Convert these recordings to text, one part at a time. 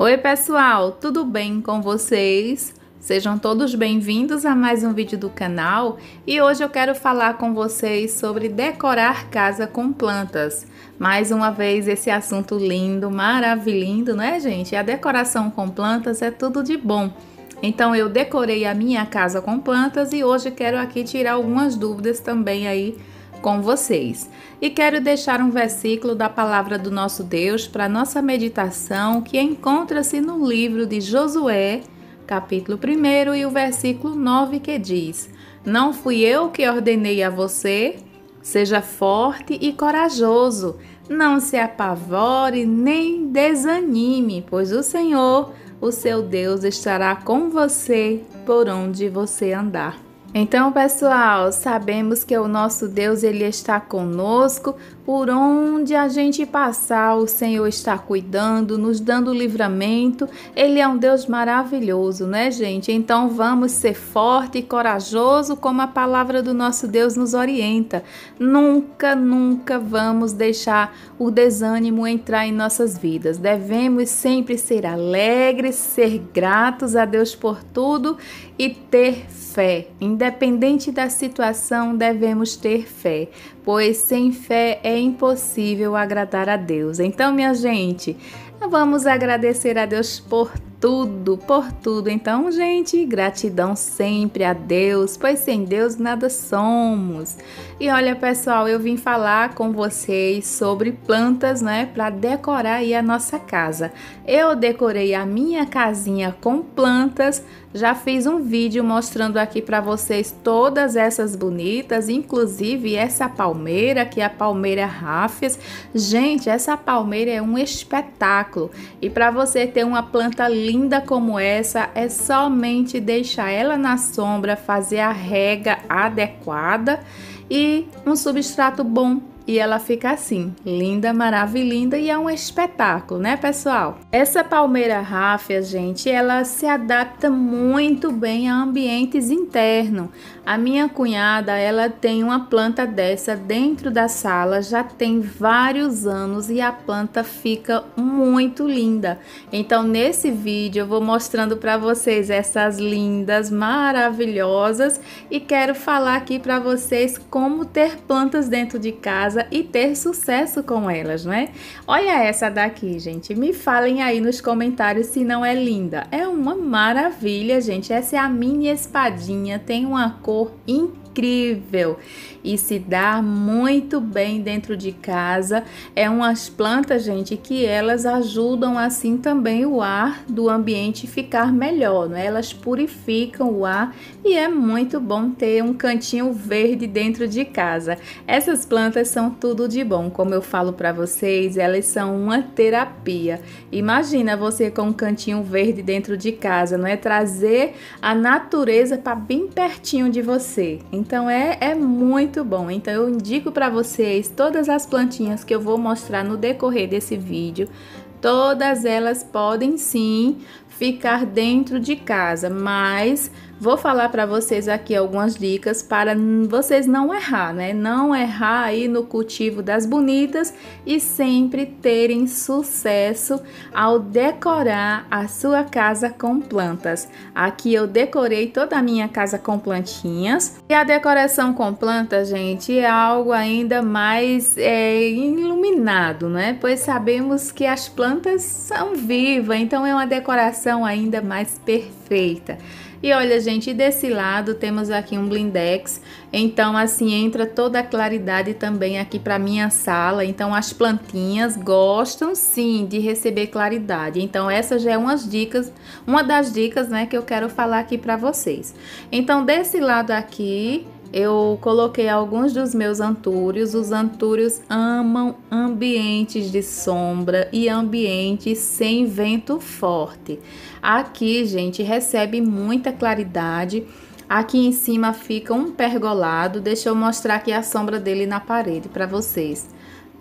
Oi, pessoal, tudo bem com vocês? Sejam todos bem-vindos a mais um vídeo do canal e hoje eu quero falar com vocês sobre decorar casa com plantas. Mais uma vez esse assunto lindo, maravilhoso, né, gente? A decoração com plantas é tudo de bom. Então eu decorei a minha casa com plantas e hoje quero aqui tirar algumas dúvidas também aí com vocês. E quero deixar um versículo da palavra do nosso Deus para nossa meditação, que encontra-se no livro de Josué, capítulo 1 e o versículo 9 que diz: Não fui eu que ordenei a você, seja forte e corajoso, não se apavore nem desanime, pois o Senhor, o seu Deus, estará com você por onde você andar. Então, pessoal, sabemos que o nosso Deus ele está conosco, por onde a gente passar, o Senhor está cuidando, nos dando livramento. Ele é um Deus maravilhoso, né, gente? Então vamos ser forte e corajoso como a palavra do nosso Deus nos orienta. Nunca, nunca vamos deixar o desânimo entrar em nossas vidas. Devemos sempre ser alegres, ser gratos a Deus por tudo e ter fé. Independente da situação, devemos ter fé pois sem fé é impossível agradar a Deus. Então, minha gente, vamos agradecer a Deus por tudo, por tudo. Então, gente, gratidão sempre a Deus, pois sem Deus nada somos. E olha, pessoal, eu vim falar com vocês sobre plantas, né, para decorar aí a nossa casa. Eu decorei a minha casinha com plantas, já fiz um vídeo mostrando aqui para vocês todas essas bonitas, inclusive essa palmeira, que é a palmeira Ráfias. Gente, essa palmeira é um espetáculo. E para você ter uma planta linda como essa é somente deixar ela na sombra, fazer a rega adequada e um substrato bom e ela fica assim, linda, maravilhosa e é um espetáculo, né, pessoal? Essa palmeira ráfia, gente, ela se adapta muito bem a ambientes internos. A minha cunhada, ela tem uma planta dessa dentro da sala já tem vários anos e a planta fica muito linda. Então, nesse vídeo eu vou mostrando para vocês essas lindas, maravilhosas e quero falar aqui para vocês como ter plantas dentro de casa casa e ter sucesso com elas, né? Olha essa daqui, gente. Me falem aí nos comentários se não é linda. É uma maravilha, gente. Essa é a mini espadinha, tem uma cor incrível incrível e se dá muito bem dentro de casa. É umas plantas, gente, que elas ajudam assim também o ar do ambiente ficar melhor, né? Elas purificam o ar e é muito bom ter um cantinho verde dentro de casa. Essas plantas são tudo de bom, como eu falo para vocês, elas são uma terapia. Imagina você com um cantinho verde dentro de casa, não é trazer a natureza para bem pertinho de você. Então é, é muito bom. Então eu indico para vocês todas as plantinhas que eu vou mostrar no decorrer desse vídeo. Todas elas podem sim ficar dentro de casa, mas Vou falar para vocês aqui algumas dicas para vocês não errar, né? Não errar aí no cultivo das bonitas e sempre terem sucesso ao decorar a sua casa com plantas. Aqui eu decorei toda a minha casa com plantinhas e a decoração com plantas, gente, é algo ainda mais é, iluminado, né? Pois sabemos que as plantas são vivas, então é uma decoração ainda mais perfeita. E olha, gente, desse lado temos aqui um blindex, então assim entra toda a claridade também aqui para minha sala. Então as plantinhas gostam sim de receber claridade. Então essas já é umas dicas, uma das dicas, né, que eu quero falar aqui para vocês. Então desse lado aqui eu coloquei alguns dos meus antúrios. Os antúrios amam ambientes de sombra e ambientes sem vento forte. Aqui, gente, recebe muita claridade. Aqui em cima fica um pergolado. Deixa eu mostrar aqui a sombra dele na parede para vocês.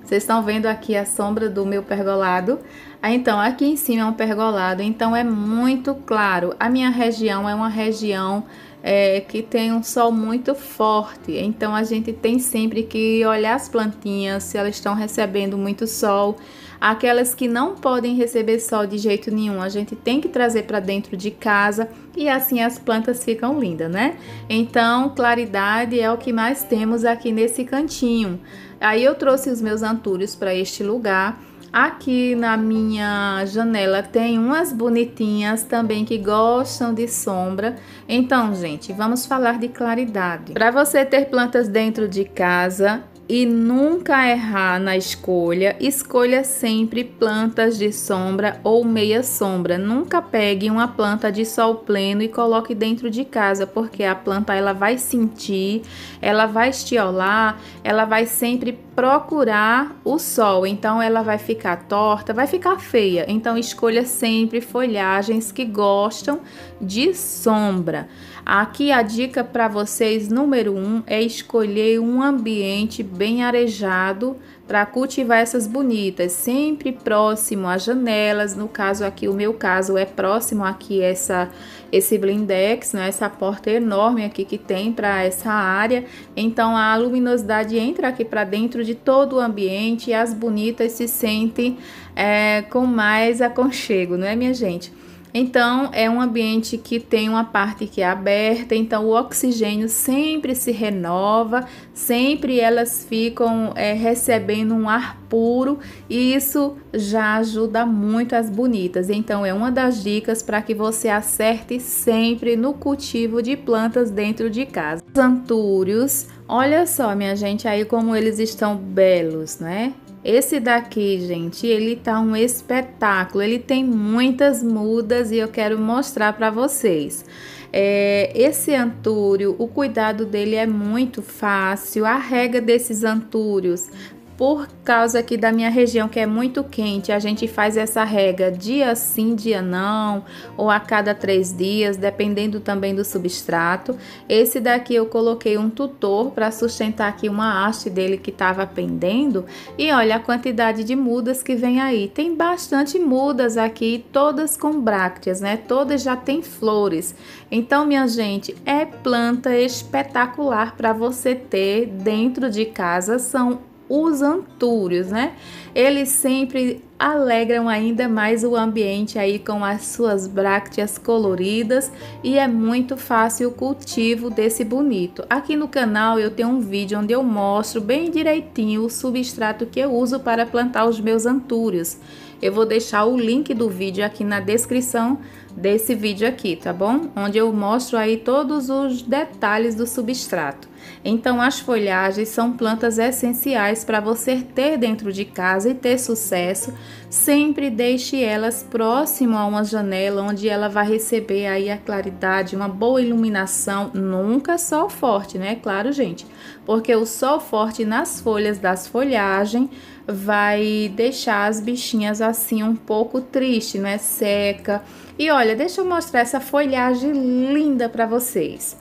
Vocês estão vendo aqui a sombra do meu pergolado? Ah, então, aqui em cima é um pergolado, então é muito claro. A minha região é uma região é, que tem um sol muito forte. Então a gente tem sempre que olhar as plantinhas se elas estão recebendo muito sol. Aquelas que não podem receber sol de jeito nenhum, a gente tem que trazer para dentro de casa e assim as plantas ficam lindas, né? Então, claridade é o que mais temos aqui nesse cantinho. Aí eu trouxe os meus antúrios para este lugar Aqui na minha janela tem umas bonitinhas também que gostam de sombra. Então, gente, vamos falar de claridade. Para você ter plantas dentro de casa e nunca errar na escolha, escolha sempre plantas de sombra ou meia sombra. Nunca pegue uma planta de sol pleno e coloque dentro de casa, porque a planta ela vai sentir, ela vai estiolar, ela vai sempre procurar o sol, então ela vai ficar torta, vai ficar feia. Então escolha sempre folhagens que gostam de sombra. Aqui a dica para vocês número um é escolher um ambiente bem arejado para cultivar essas bonitas, sempre próximo às janelas. No caso aqui, o meu caso é próximo aqui essa esse blindex, né? Essa porta enorme aqui que tem para essa área. Então a luminosidade entra aqui para dentro de todo o ambiente e as bonitas se sentem é, com mais aconchego, não é, minha gente? Então, é um ambiente que tem uma parte que é aberta, então o oxigênio sempre se renova, sempre elas ficam é, recebendo um ar puro e isso já ajuda muito as bonitas. Então, é uma das dicas para que você acerte sempre no cultivo de plantas dentro de casa. antúrios, olha só, minha gente, aí como eles estão belos, né? Esse daqui, gente, ele tá um espetáculo. Ele tem muitas mudas e eu quero mostrar para vocês. É, esse antúrio, o cuidado dele é muito fácil. A rega desses antúrios por causa aqui da minha região que é muito quente, a gente faz essa rega dia sim, dia não, ou a cada três dias, dependendo também do substrato. Esse daqui eu coloquei um tutor para sustentar aqui uma haste dele que estava pendendo. E olha a quantidade de mudas que vem aí. Tem bastante mudas aqui, todas com brácteas, né? Todas já têm flores. Então, minha gente, é planta espetacular para você ter dentro de casa. São os antúrios, né? Eles sempre alegram ainda mais o ambiente aí com as suas brácteas coloridas e é muito fácil o cultivo desse bonito. Aqui no canal eu tenho um vídeo onde eu mostro bem direitinho o substrato que eu uso para plantar os meus antúrios. Eu vou deixar o link do vídeo aqui na descrição desse vídeo aqui, tá bom? Onde eu mostro aí todos os detalhes do substrato. Então, as folhagens são plantas essenciais para você ter dentro de casa e ter sucesso. Sempre deixe elas próximo a uma janela onde ela vai receber aí a claridade, uma boa iluminação, nunca sol forte, né? Claro, gente, porque o sol forte nas folhas das folhagens vai deixar as bichinhas assim um pouco triste, né? Seca. E olha, deixa eu mostrar essa folhagem linda para vocês.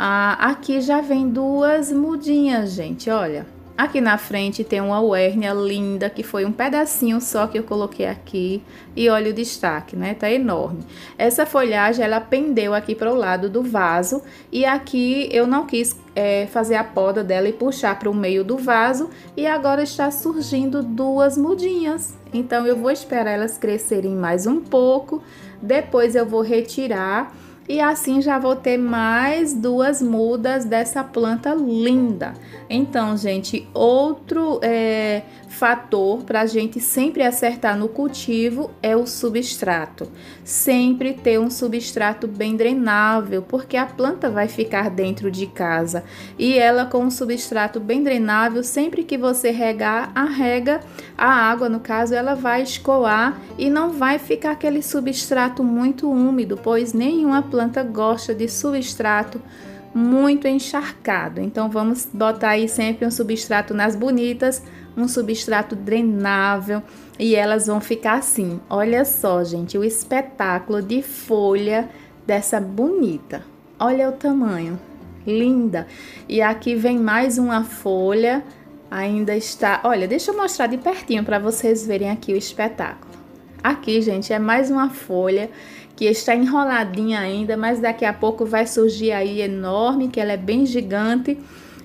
Ah, aqui já vem duas mudinhas, gente, olha. Aqui na frente tem uma uérnia linda, que foi um pedacinho só que eu coloquei aqui. E olha o destaque, né? Tá enorme. Essa folhagem, ela pendeu aqui para o lado do vaso. E aqui eu não quis é, fazer a poda dela e puxar para o meio do vaso. E agora está surgindo duas mudinhas. Então, eu vou esperar elas crescerem mais um pouco. Depois eu vou retirar e assim já vou ter mais duas mudas dessa planta linda. Então, gente, outro é, fator para a gente sempre acertar no cultivo é o substrato. Sempre ter um substrato bem drenável, porque a planta vai ficar dentro de casa. E ela com um substrato bem drenável, sempre que você regar, a rega, a água no caso, ela vai escoar e não vai ficar aquele substrato muito úmido, pois nenhuma planta planta gosta de substrato muito encharcado. Então vamos botar aí sempre um substrato nas bonitas, um substrato drenável e elas vão ficar assim. Olha só, gente, o espetáculo de folha dessa bonita. Olha o tamanho, linda. E aqui vem mais uma folha, ainda está... Olha, deixa eu mostrar de pertinho para vocês verem aqui o espetáculo. Aqui, gente, é mais uma folha que está enroladinha ainda, mas daqui a pouco vai surgir aí enorme, que ela é bem gigante.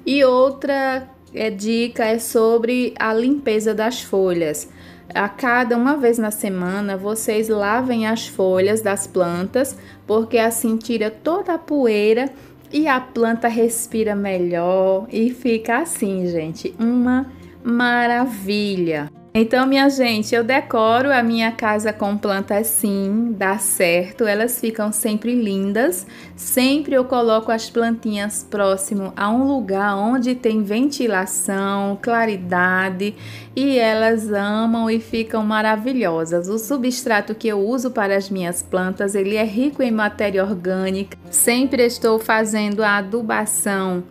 E outra é, dica é sobre a limpeza das folhas. A cada uma vez na semana, vocês lavem as folhas das plantas, porque assim tira toda a poeira e a planta respira melhor e fica assim, gente, uma maravilha. Então, minha gente, eu decoro a minha casa com plantas sim, dá certo, elas ficam sempre lindas. Sempre eu coloco as plantinhas próximo a um lugar onde tem ventilação, claridade e elas amam e ficam maravilhosas. O substrato que eu uso para as minhas plantas, ele é rico em matéria orgânica. Sempre estou fazendo a adubação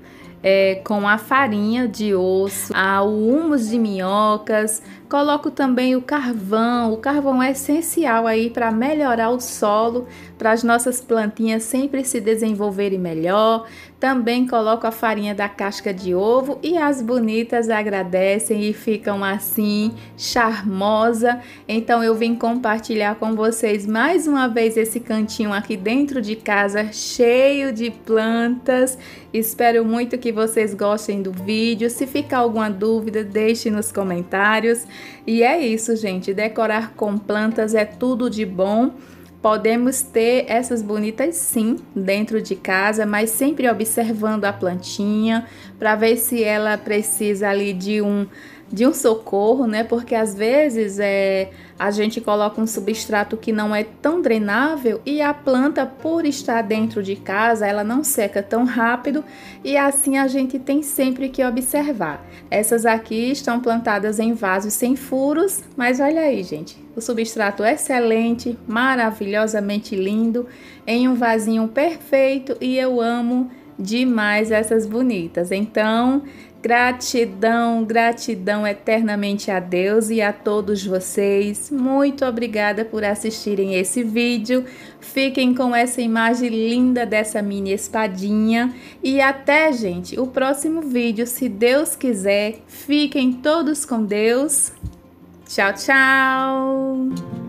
é, com a farinha de osso, o humus de minhocas, Coloco também o carvão. O carvão é essencial aí para melhorar o solo, para as nossas plantinhas sempre se desenvolverem melhor. Também coloco a farinha da casca de ovo e as bonitas agradecem e ficam assim charmosa. Então eu vim compartilhar com vocês mais uma vez esse cantinho aqui dentro de casa cheio de plantas. Espero muito que vocês gostem do vídeo. Se ficar alguma dúvida, deixe nos comentários. E é isso, gente. Decorar com plantas é tudo de bom. Podemos ter essas bonitas sim dentro de casa, mas sempre observando a plantinha para ver se ela precisa ali de um de um socorro, né? Porque às vezes é, a gente coloca um substrato que não é tão drenável e a planta, por estar dentro de casa, ela não seca tão rápido e assim a gente tem sempre que observar. Essas aqui estão plantadas em vasos sem furos, mas olha aí, gente, o substrato excelente, maravilhosamente lindo, em um vasinho perfeito e eu amo demais essas bonitas. Então, Gratidão, gratidão eternamente a Deus e a todos vocês. Muito obrigada por assistirem esse vídeo. Fiquem com essa imagem linda dessa mini espadinha. E até, gente, o próximo vídeo, se Deus quiser. Fiquem todos com Deus. Tchau, tchau!